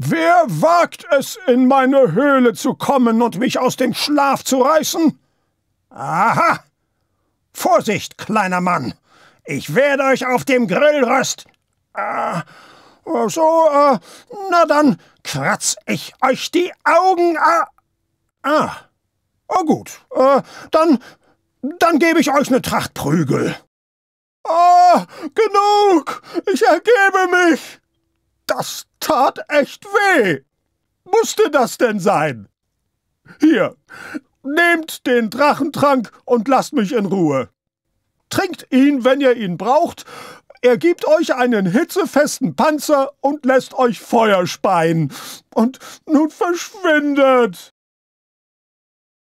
Wer wagt es, in meine Höhle zu kommen und mich aus dem Schlaf zu reißen? Aha! Vorsicht, kleiner Mann! Ich werde euch auf dem Grill röst. Ah, oh, so, ah, na dann kratz ich euch die Augen. Ah, ah. Oh gut, ah, dann, dann gebe ich euch eine Tracht Prügel. Ah, genug! Ich ergebe mich! Das tat echt weh. Musste das denn sein? Hier, nehmt den Drachentrank und lasst mich in Ruhe. Trinkt ihn, wenn ihr ihn braucht. Er gibt euch einen hitzefesten Panzer und lässt euch Feuer speien. Und nun verschwindet.